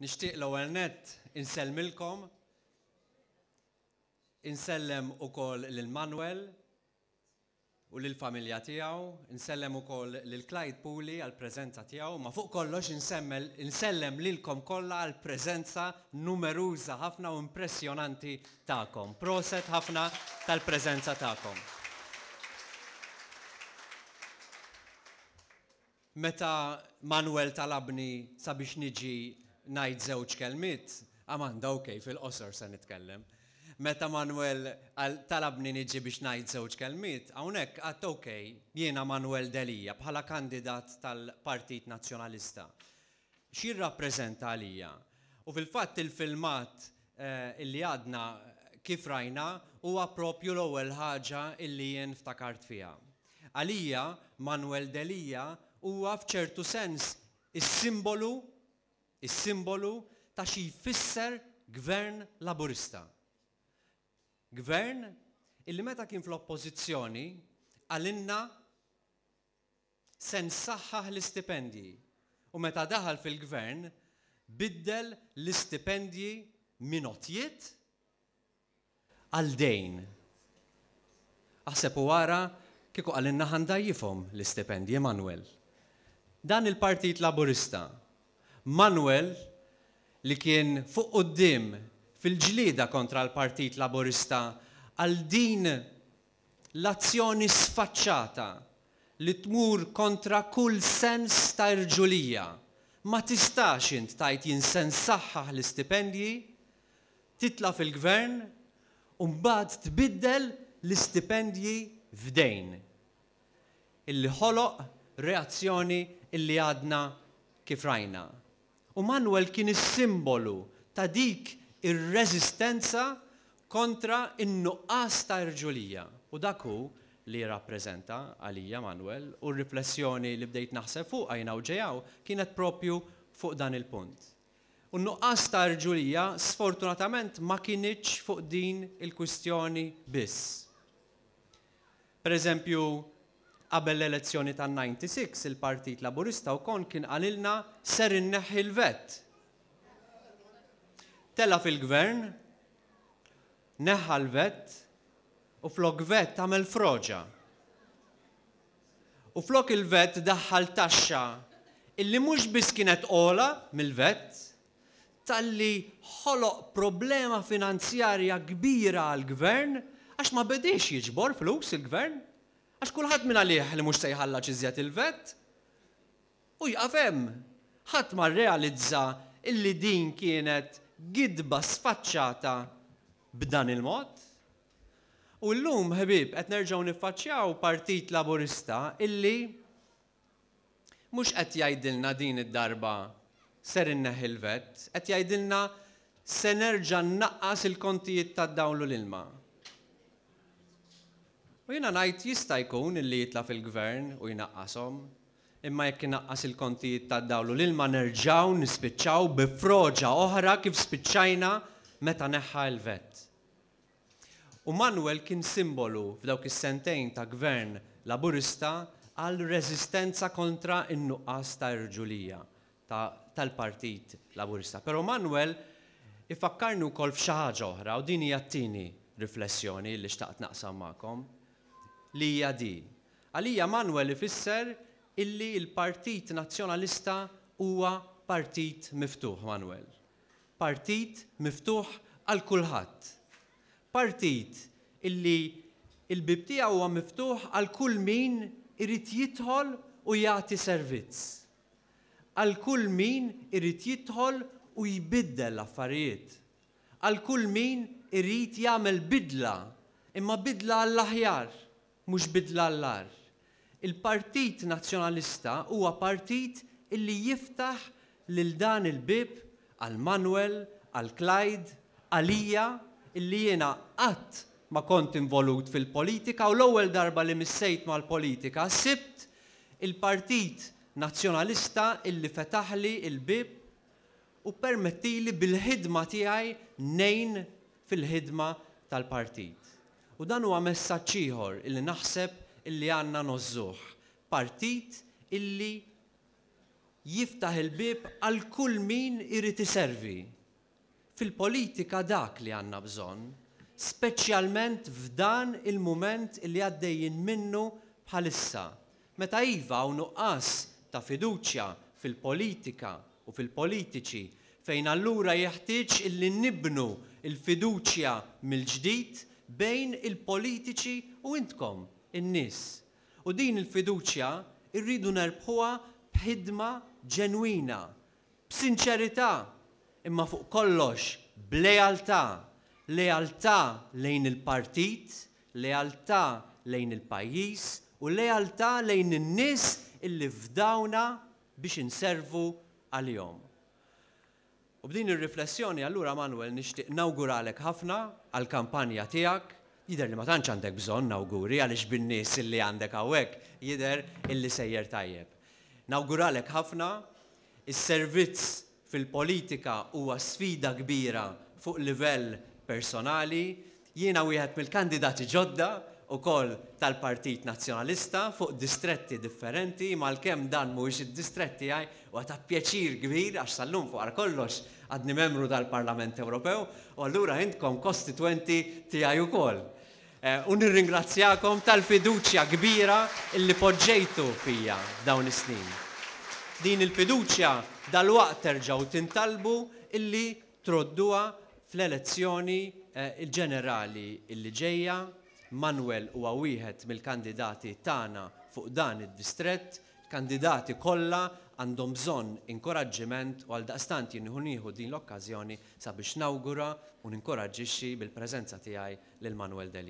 nishtiq l net inselmilkom, insellem u kol l-Manuel u l-familja tijaw, insellem u kol l-Clyde Puli għal-prezenza tijaw, ma fuq kollox insellem lilkom kolla għal-prezenza numeruza ħafna u impressionanti ta'kom. Proset ħafna tal-prezenza ta'kom. Meta Manuel talabni sabiex niġi najt żewġ kelmiet, Amanda, okej, fil-qosor se nitkellem. Meta Manuel talabni niġi biex najt żewġ kelmiet, hawnhekk għat okej, jiena Manuel Delija bħala kandidat tal-Partit Nazzjonalista. Xi rappreżenta għalija? U fil-fatt il-filmat eh, illi għadna kif rajna huwa għapropju l-ewwel ħaġa illi jien ftakart fiha. Għalija Manuel Delija huwa f'ċertu sens is-simbolu is-simbolu ta' xi jfisser gvern laburista. Gvern illi meta kien fl-oppożizzjoni għalinna sen saħħaħ l-istipendji u meta daħal fil-gvern biddel l-istipendji minotjiet għal dejn. Aħseb u għara kiku għalinna ħandajjifhom l-istipendji Emanuel. Dan il-Partit Laburista Manuel li kien fuq qoddim fil-ġlida kontra l-Partit Laburista għal din l-azzjoni sfaċċata li tmur kontra kull sens ta' irġulija. Ma tistax int tajt jinsensaħħaħ l-istipendji, titla fil-gvern, un-bad tbiddel l-istipendji f'dejn. Illi ħoloq reazzjoni illi għadna kif rajna. U Manuel kien is-simbolu ta' dik ir-reżistenza kontra in-nuqqas ta' irġulija. U daku li rappresenta għalija Manuel u r-riflessjoni li bdejt naħseb fuq għajna u ġejaw kienet propju fuq dan il-punt. U nuqqas ta' irġulija sfortunatament ma kienieċ fuq din il-kwistjoni biss. Per eżempju, qabel l-elezzjoni tan-96 il-Partit Laburista wkoll kien għalilna ser inneħħi l-vet. Tella fil-gvern, neħħa l-vet u flok vet tagħmel froġa. U flok il-vet daħħal taxxa illi mhux biss kienet ola mill-vet, tal-li ħoloq problema finanzjarja kbira għal-gvern għax ma bedix jiġbor flus il-gvern Għax kulħadd minna liħ li mhux se ċizjat il-vett. U jgħafem, ħadd ma realizza illi din kienet gidba sfaċċata b'dan il-mod. U l-lum, ħbib, qed nerġgħu niffaċċjaw partit laburista illi mhux qed jgħidilna din id-darba ser inneħ il-vett, qed jgħidilna se nerġa' naqqas il-kontijiet ta' dawlu l-ilma. U jina najt jista jkun il-li jitla fil-gvern u qasom, imma jekk qas il-konti ta' dawlu l ma nerġaw nispiċċaw bifroġa oħra kif spiċċajna meta neħħa l-vet. U Manuel kien simbolu f'dawk is-sentejn ta' gvern laburista għal rezistenza kontra in-nuqqas ta' irġulija tal-partit laburista. Pero Manuel ifakkarnu kol f'xaħġa oħra u din hija t-tieni riflessjoni li xtaqt naqsam magħkom li hija di. Għalija Manuel ifisser illi il-Partit Nazzjonalista huwa partit miftuħ, Manuel. Partit miftuħ għal kulħadd. Partit illi il-bibtija huwa miftuħ għal kull min irid jidħol u jagħti servizz. Għal kull min irid jidħol u jbiddel l-affarijiet. Għal kull min irid jagħmel bidla, imma bidla għall-aħjar mhux bidla l ar Il-Partit Nazzjonalista huwa partit illi jiftaħ lil dan il-bib għal Manuel, għal Clyde, għalija illi jiena qatt ma kont involut fil-politika u l-ewwel darba li missejt mal-politika sibt il-Partit Nazzjonalista illi fetaħli il-bib u permettili bil-ħidma tiegħi nejn fil-ħidma tal-partit. U dan huwa messaġġ ieħor illi naħseb illi għandna nożuh Partit illi jiftaħ il-bib għal kull min irid iservi. Fil-politika dak li għandna bżonn, speċjalment f'dan il-moment illi għaddejjin minnu bħalissa. Meta iva u nuqqas ta' fiduċja fil-politika u fil-politiċi fejn allura jeħtieġ illi nibnu il-fiduċja mill-ġdid bejn il-politiċi u intkom, in-nies. U din il-fiduċja irridu nerbħuha b'ħidma ġenwina, b'sinċerità, imma fuq kollox b'lealtà, lealtà lejn il-partit, lealtà lejn il-pajjiż u lealtà lejn in-nies illi fdawna biex inservu għal-jom. U b'din ir-riflessjoni allura Manuel nixtieq nawguralek ħafna għal-kampanja tiegħek. Jider li ma tantx għandek bżonn nawguri għaliex bin-nies illi għandek hawnhekk jider illi sejjer tajjeb. Nawguralek ħafna is-servizz fil-politika huwa sfida kbira fuq livell personali. Jiena wieħed mill-kandidati ġodda u kol tal-Partit Nazjonalista fuq distretti differenti, mal-kem dan mux id-distretti għaj, u għata pjaċir kbir għax sallum fuq għal kollox għadni membru tal-Parlament Ewropew, u għallura jintkom kostituenti tijaj u kol. Eh, u nirringrazzjakom tal-fiduċja kbira illi poġġejtu fija dawn is-snin. Din il-fiduċja dal-waqt terġaw tintalbu illi trodduha fl-elezzjoni eh, il-ġenerali illi ġejja Manuel huwa wieħed mill-kandidati tagħna fuq dan id-distrett, kandidati kollha għandhom bżonn inkoraġġiment u għal daqstant jinħunieħu din l-okkażjoni sabiex nawgura u ninkoraġġixxi bil-preżenza tiegħi lil Manuel Deli.